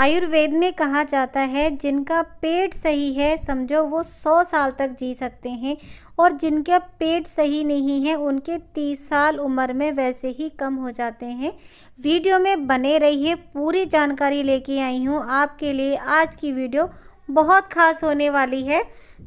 आयुर्वेद में कहा जाता है जिनका पेट सही है समझो वो सौ साल तक जी सकते हैं और जिनका पेट सही नहीं है उनके तीस साल उम्र में वैसे ही कम हो जाते हैं वीडियो में बने रहिए पूरी जानकारी लेके आई हूँ आपके लिए आज की वीडियो बहुत खास होने वाली है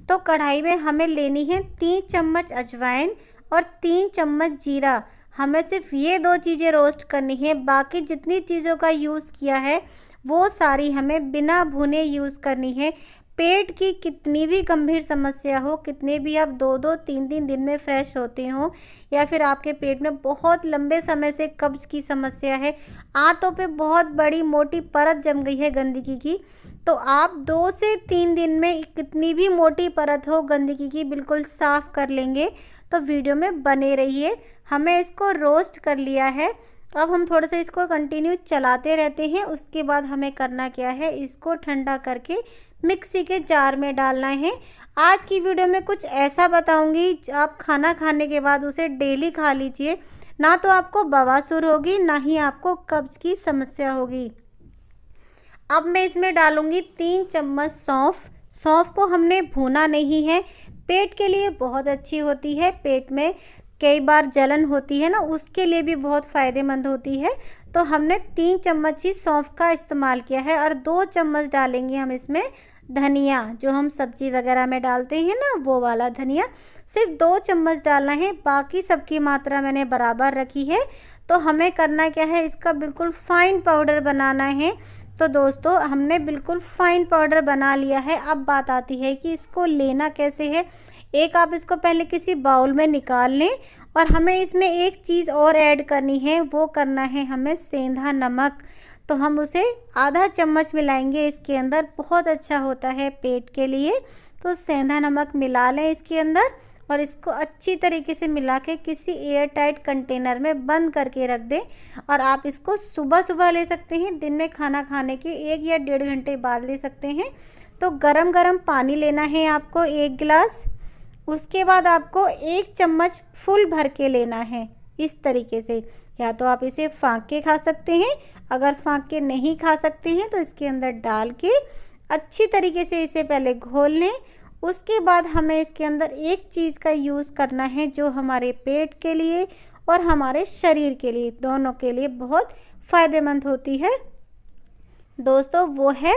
तो कढ़ाई में हमें लेनी है तीन चम्मच अजवाइन और तीन चम्मच जीरा हमें सिर्फ ये दो चीज़ें रोस्ट करनी है बाकी जितनी चीज़ों का यूज़ किया है वो सारी हमें बिना भुने यूज़ करनी है पेट की कितनी भी गंभीर समस्या हो कितने भी आप दो दो तीन तीन दिन में फ्रेश होते हो या फिर आपके पेट में बहुत लंबे समय से कब्ज की समस्या है आंतों पे बहुत बड़ी मोटी परत जम गई है गंदगी की तो आप दो से तीन दिन में कितनी भी मोटी परत हो गंदगी की बिल्कुल साफ़ कर लेंगे तो वीडियो में बने रहिए हमें इसको रोस्ट कर लिया है तो अब हम थोड़ा सा इसको कंटिन्यू चलाते रहते हैं उसके बाद हमें करना क्या है इसको ठंडा करके मिक्सी के जार में डालना है आज की वीडियो में कुछ ऐसा बताऊंगी आप खाना खाने के बाद उसे डेली खा लीजिए ना तो आपको बवासुर होगी ना ही आपको कब्ज की समस्या होगी अब मैं इसमें डालूंगी तीन चम्मच सौंफ सौंफ को हमने भूना नहीं है पेट के लिए बहुत अच्छी होती है पेट में कई बार जलन होती है ना उसके लिए भी बहुत फ़ायदेमंद होती है तो हमने तीन चम्मच ही सौंफ का इस्तेमाल किया है और दो चम्मच डालेंगे हम इसमें धनिया जो हम सब्जी वगैरह में डालते हैं ना वो वाला धनिया सिर्फ दो चम्मच डालना है बाकी सबकी मात्रा मैंने बराबर रखी है तो हमें करना क्या है इसका बिल्कुल फाइन पाउडर बनाना है तो दोस्तों हमने बिल्कुल फाइन पाउडर बना लिया है अब बात आती है कि इसको लेना कैसे है एक आप इसको पहले किसी बाउल में निकाल लें और हमें इसमें एक चीज़ और ऐड करनी है वो करना है हमें सेंधा नमक तो हम उसे आधा चम्मच मिलाएंगे इसके अंदर बहुत अच्छा होता है पेट के लिए तो सेंधा नमक मिला लें इसके अंदर और इसको अच्छी तरीके से मिला के किसी एयर टाइट कंटेनर में बंद करके रख दें और आप इसको सुबह सुबह ले सकते हैं दिन में खाना खाने के एक या डेढ़ घंटे बाद ले सकते हैं तो गरम गरम पानी लेना है आपको एक गिलास उसके बाद आपको एक चम्मच फुल भर के लेना है इस तरीके से या तो आप इसे फाँक के खा सकते हैं अगर फाँक के नहीं खा सकते हैं तो इसके अंदर डाल के अच्छी तरीके से इसे पहले घोल लें उसके बाद हमें इसके अंदर एक चीज़ का यूज़ करना है जो हमारे पेट के लिए और हमारे शरीर के लिए दोनों के लिए बहुत फ़ायदेमंद होती है दोस्तों वो है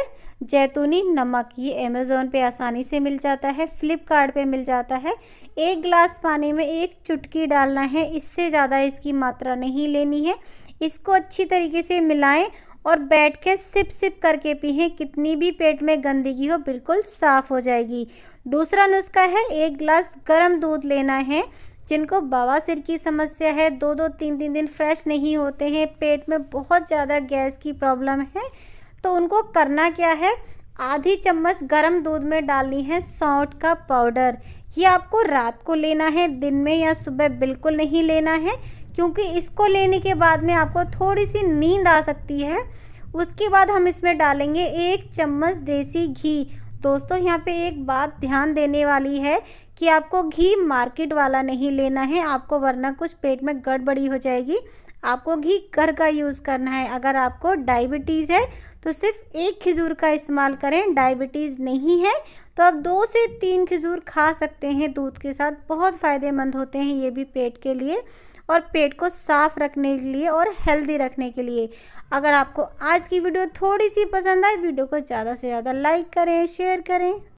जैतूनी नमक ये अमेज़ोन पे आसानी से मिल जाता है फ्लिपकार्ट पे मिल जाता है एक गिलास पानी में एक चुटकी डालना है इससे ज़्यादा इसकी मात्रा नहीं लेनी है इसको अच्छी तरीके से मिलाएं और बैठ के सिप सिप करके पिएं कितनी भी पेट में गंदगी हो बिल्कुल साफ़ हो जाएगी दूसरा नुस्खा है एक गिलास गर्म दूध लेना है जिनको सिर की समस्या है दो दो तीन तीन दिन फ्रेश नहीं होते हैं पेट में बहुत ज़्यादा गैस की प्रॉब्लम है तो उनको करना क्या है आधी चम्मच गरम दूध में डालनी है सौंठ का पाउडर ये आपको रात को लेना है दिन में या सुबह बिल्कुल नहीं लेना है क्योंकि इसको लेने के बाद में आपको थोड़ी सी नींद आ सकती है उसके बाद हम इसमें डालेंगे एक चम्मच देसी घी दोस्तों यहाँ पे एक बात ध्यान देने वाली है कि आपको घी मार्केट वाला नहीं लेना है आपको वरना कुछ पेट में गड़बड़ी हो जाएगी आपको घी घर का यूज़ करना है अगर आपको डायबिटीज़ है तो सिर्फ एक खजूर का इस्तेमाल करें डायबिटीज़ नहीं है तो आप दो से तीन खजूर खा सकते हैं दूध के साथ बहुत फ़ायदेमंद होते हैं ये भी पेट के लिए और पेट को साफ रखने के लिए और हेल्दी रखने के लिए अगर आपको आज की वीडियो थोड़ी सी पसंद आए वीडियो को ज़्यादा से ज़्यादा लाइक करें शेयर करें